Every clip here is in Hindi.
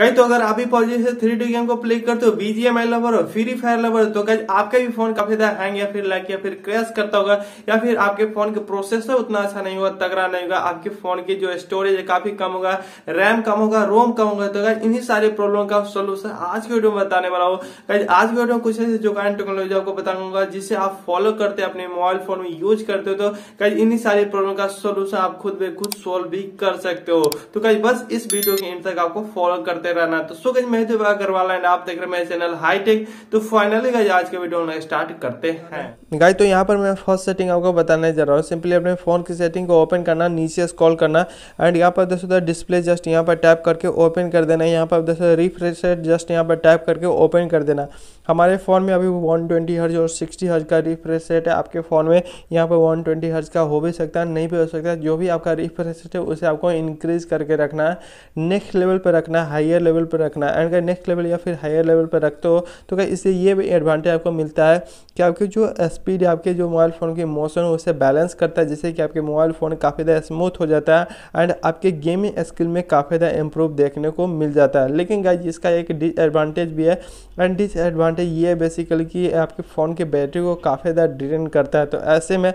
गाइस तो अगर आप भी पॉजिटिव से थ्री डी गेम को प्ले करते हो बीजीएमआई लवर हो फ्री फायर लवर हो तो गाइस आपका भी फोन काफी ज्यादा हैंग या फिर लैग या फिर क्रैश करता होगा या फिर आपके फोन के प्रोसेसर तो उतना अच्छा नहीं होगा तगड़ा नहीं होगा आपके फोन की जो स्टोरेज है काफी कम होगा रैम कम होगा रोम कम होगा तो गाइस इन्हीं सारे प्रॉब्लम का सोल्यूशन आज की वीडियो में बताने वाला हूँ गाइज आज की वीडियो में कुछ ऐसी जुगान टेक्नोलॉजी आपको बताऊंगा जिसे आप फॉलो करते अपने मोबाइल फोन में यूज करते हो तो गाइज इन्हीं सारे प्रॉब्लम का सोल्यूशन आप खुद बे खुद सोल्व भी कर सकते हो तो गाइज बस इस वीडियो के एंड तक आपको फॉलो करते करते रहना तो सो गज मैं अग्रवाल एंड आप देख रहे मेरे चैनल हाईटेक तो फाइनली गज आज के वीडियो स्टार्ट करते हैं गाइज तो यहाँ पर मैं फर्स्ट सेटिंग आपको बताने जा रहा हूँ सिंपली अपने फोन की सेटिंग को ओपन करना नीचे स्कॉल करना एंड यहाँ पर देख डिस्प्ले जस्ट यहाँ पर टैप करके ओपन कर देना यहाँ पर देख रिफ्रेश जस्ट यहाँ पर टैप करके ओपन कर देना हमारे फ़ोन में अभी 120 ट्वेंटी हर्ज और 60 हर्ज का रिफ्रेश रेट है आपके फ़ोन में यहाँ पर 120 ट्वेंटी हर्ज का हो भी सकता है नहीं भी हो सकता है जो भी आपका रिफ्रेश रेट है उसे आपको इंक्रीज़ करके रखना है नेक्स्ट लेवल पर रखना है हाइयर हायर लेवल पर रखना है एंड अगर नेक्स्ट लेवल या फिर हायर लेवल पर रखते हो तो क्या इससे ये भी एडवांटेज आपको मिलता है कि आपकी जो स्पीड आपके जो मोबाइल फ़ोन की मोशन उसे बैलेंस करता है जिससे कि आपके मोबाइल फ़ोन काफ़ी ज़्यादा स्मूथ हो जाता है एंड आपके गेमिंग स्किल में काफ़ी ज़्यादा इम्प्रूव देखने को मिल जाता है लेकिन गाइज इसका एक डिसएडवांटेज भी है एंड डिसएडवांटेज ये है बेसिकली कि आपके फ़ोन की बैटरी को काफ़ी ज़्यादा डिपेंड करता है तो ऐसे में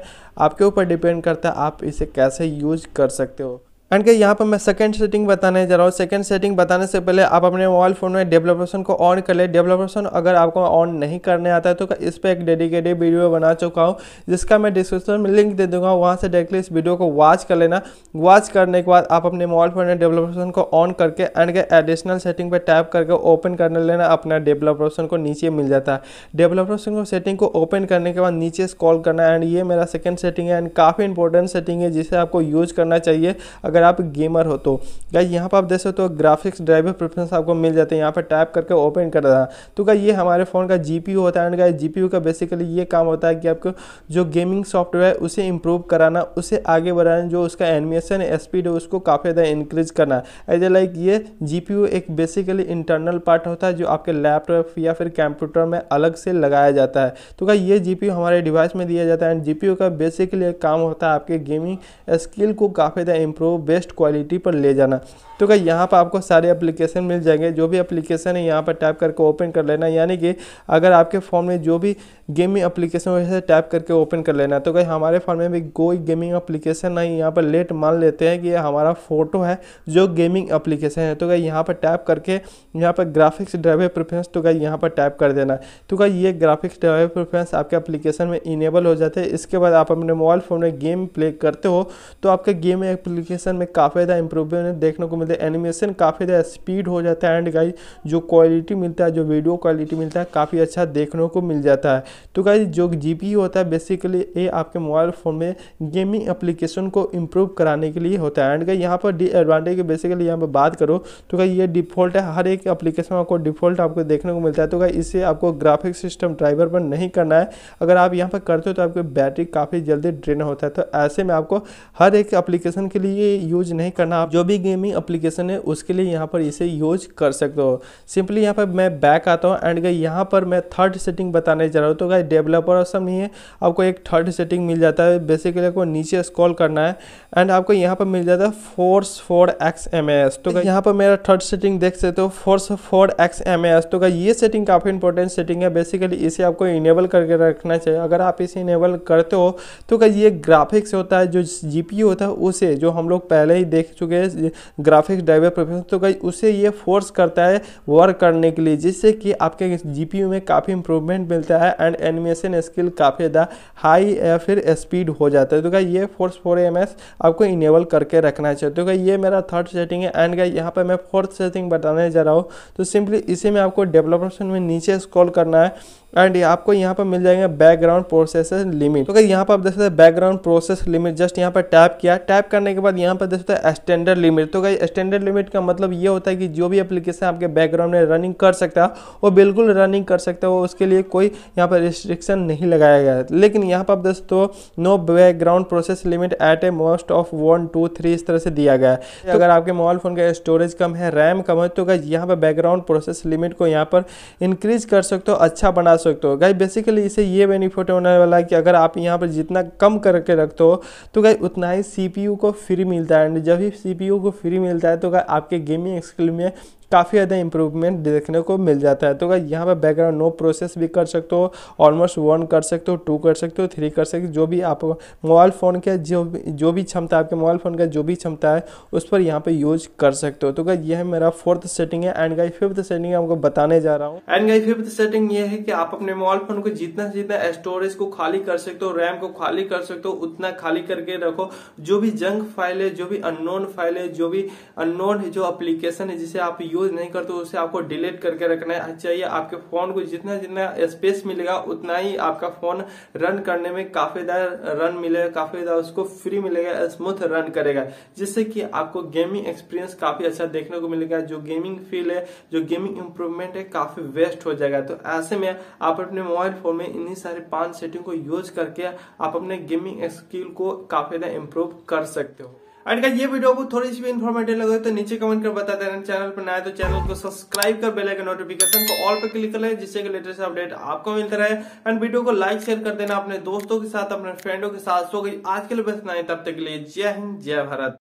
आपके ऊपर डिपेंड करता है आप इसे कैसे यूज कर सकते हो एंड कि यहाँ पर मैं सेकंड सेटिंग बताने जा रहा हूँ सेकंड सेटिंग बताने से पहले आप अपने मोबाइल फ़ोन में डेवलपर्सन को ऑन कर ले डेवलपर्सन अगर आपको ऑन नहीं करने आता है तो इस पर एक डेडिकेटेड वीडियो बना चुका हूँ जिसका मैं डिस्क्रिप्शन में लिंक दे दूंगा वहाँ से डायरेक्टली इस वीडियो को वॉच कर लेना वॉच करने के बाद आप अपने मोबाइल फ़ोन में डेवलपर्सन को ऑन करके एंड के एडिशनल सेटिंग पर टैप करके ओपन करने लेना अपना डेवलपर्सन को नीचे मिल जाता है डेवलपर्सन को सेटिंग को ओपन करने के बाद नीचे स्कॉल करना एंड ये मेरा सेकेंड सेटिंग है एंड काफ़ी इंपॉर्टेंट सेटिंग है जिसे आपको यूज करना चाहिए अगर अगर आप गेमर हो तो गाइज यहाँ पर आप देख सकते हो तो ग्राफिक्स ड्राइवर प्रेफरेंस आपको मिल जाते हैं यहाँ पर टाइप करके ओपन कर रहा तो गाइज ये हमारे फ़ोन का जी होता है एंड गाइज जी का बेसिकली ये काम होता है कि आपको जो गेमिंग सॉफ्टवेयर है उसे इम्प्रूव कराना उसे आगे बढ़ाना जो उसका एनिमेशन स्पीड है उसको काफ़ी ज़्यादा इंक्रीज करना एज ए लाइक ये जी एक बेसिकली इंटरनल पार्ट होता है जो आपके लैपटॉप या फिर कंप्यूटर में अलग से लगाया जाता है तो क्या ये जी हमारे डिवाइस में दिया जाता है एंड जी का बेसिकली एक काम होता है आपके गेमिंग स्किल को काफ़ी ज़्यादा इम्प्रूव बेस्ट क्वालिटी पर ले जाना तो क्या यहाँ पर आपको सारे एप्लीकेशन मिल जाएंगे जो भी एप्लीकेशन है यहाँ पर टाइप करके ओपन कर लेना यानी कि अगर आपके फ़ोन में जो भी गेमिंग एप्लीकेशन हो टाइप करके ओपन कर लेना तो क्या हमारे फ़ोन में भी कोई गेमिंग एप्लीकेशन नहीं यहाँ पर लेट मान लेते हैं कि ये हमारा फ़ोटो है जो गेमिंग एप्लीकेशन है तो क्या यहाँ पर टाइप करके यहाँ पर ग्राफिक्स ड्राइवर प्रेफरेंस तो क्या यहाँ पर टाइप कर देना तो क्या ये ग्राफिक्स ड्राइवर प्रेफरेंस आपके एप्लीकेशन में इनेबल हो जाते हैं इसके बाद आप अपने मोबाइल फ़ोन में गेम प्ले करते हो तो आपके गेम एप्लीकेशन एनिमेशन में काफ़ी ज़्यादा इंप्रूवमेंट देखने को मिलता है एनिमेशन काफ़ी ज़्यादा स्पीड हो जाता है एंड गाइज जो क्वालिटी मिलता है जो वीडियो क्वालिटी मिलता है काफ़ी अच्छा देखने को मिल जाता है तो गाइज जो जी होता है बेसिकली ये आपके मोबाइल फ़ोन में गेमिंग अप्लीकेशन को इम्प्रूव कराने के लिए होता है एंड गाइज यहाँ पर डिसएडवांटेज बेसिकली यहाँ पर बात करो तो गाइज ये डिफ़ॉल्ट है हर एक अप्लीकेशन आपको डिफ़ॉल्ट आपको देखने को मिलता है तो गाइज इसे आपको ग्राफिक सिस्टम ड्राइवर पर नहीं करना है अगर आप यहाँ पर करते हो तो आपकी बैटरी काफ़ी जल्दी ड्रेन होता है तो ऐसे में आपको हर एक एप्लीकेशन के लिए यूज नहीं करना आप जो भी गेमिंग अप्लीकेशन है उसके लिए यहाँ पर इसे यूज कर सकते हो सिंपली यहाँ पर मैं बैक आता हूँ एंड गई यहाँ पर मैं थर्ड सेटिंग बताने जा रहा हूँ तो गाय डेवलपर सब नहीं है आपको एक थर्ड सेटिंग मिल जाता है बेसिकली आपको नीचे स्कॉल करना है एंड आपको यहाँ पर मिल जाता है force four X M S तो यहाँ पर मेरा थर्ड सेटिंग देख सकते हो force four X M S तो ये सेटिंग काफ़ी इंपॉर्टेंट सेटिंग है बेसिकली इसे आपको इनेबल करके रखना चाहिए अगर आप इसे इनेबल करते हो तो ये ग्राफिक्स होता है जो जी होता है उसे जो हम लोग पहले ही देख चुके हैं ग्राफिक्स ड्राइवर प्रोफेशन तो गई उसे ये फोर्स करता है वर्क करने के लिए जिससे कि आपके जीपीयू में काफ़ी इंप्रूवमेंट मिलता है एंड एनिमेशन स्किल काफ़ी ज़्यादा हाई या फिर स्पीड हो जाता है तो क्या ये फोर्स फोर एम आपको इनेबल करके रखना चाहिए तो क्या ये मेरा थर्ड सेटिंग है एंड क्या यहाँ पर मैं फोर्थ सेटिंग बताने जा रहा हूँ तो सिंपली इसी में आपको डेवलपमेंट में नीचे स्क्रॉल करना है एंड आपको यहाँ पर मिल जाएगा बैकग्राउंड प्रोसेस लिमिट तो यहाँ पर आप देख सकते हैं बैकग्राउंड प्रोसेस लिमिट जस्ट यहाँ पर टैप किया टैप करने के बाद यहाँ पर पर देख सकते हैं स्टैंडर्ड लिमिट तो गाइज स्टैंडर्ड लिमिट का मतलब ये होता है कि जो भी एप्लीकेशन आपके बैकग्राउंड में रनिंग कर सकता है वो बिल्कुल रनिंग कर सकता है वो उसके लिए कोई यहाँ पर रिस्ट्रिक्शन नहीं लगाया गया है लेकिन यहाँ पर दोस्तों no background process limit at a most of one two three इस तरह से दिया गया है तो अगर आपके मोबाइल फ़ोन का स्टोरेज कम है रैम कम है तो गाइज यहाँ पर बैकग्राउंड प्रोसेस लिमिट को यहाँ पर इंक्रीज कर सकते हो अच्छा बना सकते हो गाइज बेसिकली इसे ये बेनिफिट होने वाला है कि अगर आप यहाँ पर जितना कम करके रखते हो तो गाइज उतना ही सी को फ्री मिलता है मिलता है एंड जब ही सी को फ्री मिलता है तो आपके गेमिंग स्किल में काफ़ी ज़्यादा इंप्रूवमेंट देखने को मिल जाता है तो अगर यहाँ पर बैकग्राउंड नो प्रोसेस भी कर सकते हो ऑलमोस्ट वन कर सकते हो टू कर सकते हो थ्री कर सकते हो जो भी आप मोबाइल फ़ोन के जो जो भी क्षमता आपके मोबाइल फ़ोन का जो भी क्षमता है उस पर यहाँ पे यूज कर सकते हो तो अगर यह मेरा फोर्थ सेटिंग है एंड गाई फिफ्थ सेटिंग आपको बताने जा रहा हूँ एंड गाई फिफ्थ सेटिंग ये है कि आप अपने मोबाइल फ़ोन को जितना जितना स्टोरेज को खाली कर सकते हो रैम को खाली कर सकते हो उतना खाली करके रखो जो भी जंक फाइल है जो भी अननोन फाइल है जो भी अननोन जो अप्लीकेशन है जिसे आप यूज यूज नहीं करते उसे आपको डिलीट करके रखना चाहिए आपके फोन को जितना जितना स्पेस मिलेगा उतना ही आपका फोन रन करने में काफी ज्यादा रन मिलेगा काफी ज्यादा उसको फ्री मिलेगा स्मूथ रन करेगा जिससे कि आपको गेमिंग एक्सपीरियंस काफी अच्छा देखने को मिलेगा जो गेमिंग फील है जो गेमिंग इंप्रूवमेंट है काफी वेस्ट हो जाएगा तो ऐसे में आप अपने मोबाइल फोन में इन्हीं सारे पांच सेटिंग को यूज करके आप अपने गेमिंग स्किल को काफी ज्यादा इम्प्रूव कर सकते हो एंड का ये वीडियो को थोड़ी सी भी इन्फॉर्मेटिव लगे तो नीचे कमेंट कर बता देना चैनल पर नया तो चैनल को सब्सक्राइब कर बेल आइकन नोटिफिकेशन को ऑल पर क्लिक कर लें जिससे कि लेटेस्ट अपडेट आपको मिलता रहे एंड वीडियो को लाइक शेयर कर देना अपने दोस्तों के साथ अपने फ्रेंडों के साथ सो गई आज के लिए बस ना तब तक के लिए जय हिंद जय भारत